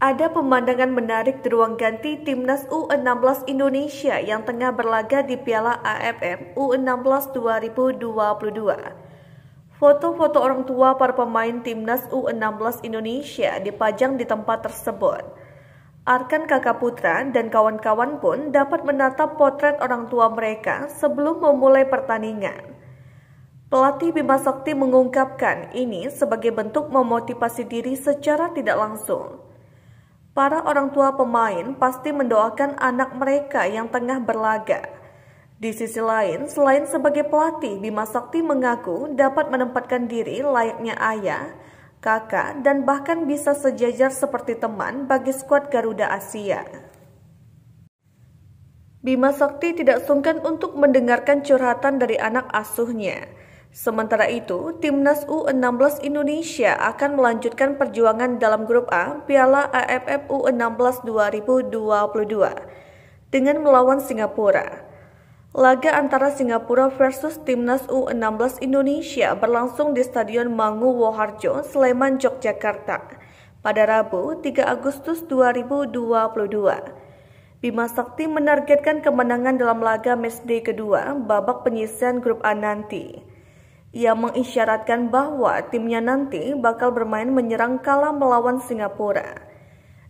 Ada pemandangan menarik di ruang ganti Timnas U16 Indonesia yang tengah berlaga di Piala AFF U16 2022. Foto-foto orang tua para pemain Timnas U16 Indonesia dipajang di tempat tersebut. Arkan kakak putra dan kawan-kawan pun dapat menatap potret orang tua mereka sebelum memulai pertandingan. Pelatih Bima Sakti mengungkapkan ini sebagai bentuk memotivasi diri secara tidak langsung para orang tua pemain pasti mendoakan anak mereka yang tengah berlaga. Di sisi lain, selain sebagai pelatih, Bima Sakti mengaku dapat menempatkan diri layaknya ayah, kakak, dan bahkan bisa sejajar seperti teman bagi skuad Garuda Asia. Bima Sakti tidak sungkan untuk mendengarkan curhatan dari anak asuhnya. Sementara itu, Timnas U16 Indonesia akan melanjutkan perjuangan dalam grup A Piala AFF U16 2022 dengan melawan Singapura. Laga antara Singapura versus Timnas U16 Indonesia berlangsung di Stadion Mangu Woharjo, Sleman, Yogyakarta pada Rabu 3 Agustus 2022. Bima Sakti menargetkan kemenangan dalam laga matchday kedua babak penyisian grup A nanti. Ia mengisyaratkan bahwa timnya nanti bakal bermain menyerang kala melawan Singapura.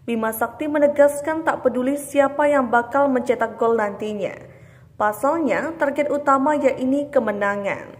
Bima Sakti menegaskan tak peduli siapa yang bakal mencetak gol nantinya. Pasalnya, target utama yaitu kemenangan.